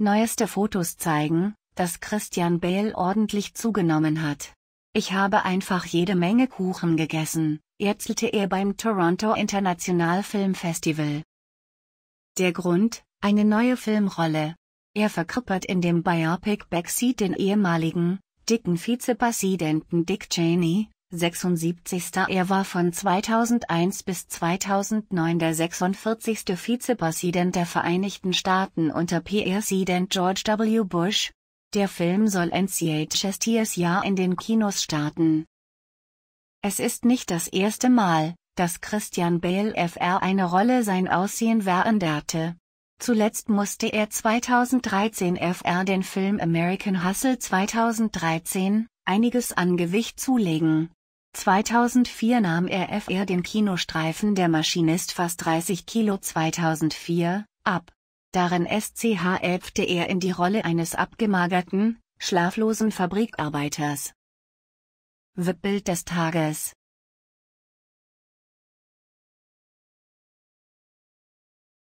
Neueste Fotos zeigen, dass Christian Bale ordentlich zugenommen hat. Ich habe einfach jede Menge Kuchen gegessen, erzählte er beim Toronto International Film Festival. Der Grund, eine neue Filmrolle. Er verkörpert in dem Biopic Backseat den ehemaligen, dicken Vizepräsidenten Dick Cheney, 76. Er war von 2001 bis 2009 der 46. Vizepräsident der Vereinigten Staaten unter Präsident George W. Bush. Der Film soll NCHS dieses Jahr in den Kinos starten. Es ist nicht das erste Mal, dass Christian Bale Fr. eine Rolle sein Aussehen veränderte. Zuletzt musste er 2013 Fr. den Film American Hustle 2013 einiges an Gewicht zulegen. 2004 nahm er FR den Kinostreifen Der Maschinist fast 30 Kilo 2004 ab. Darin SCH SCHäpfte er in die Rolle eines abgemagerten, schlaflosen Fabrikarbeiters. Wippbild des Tages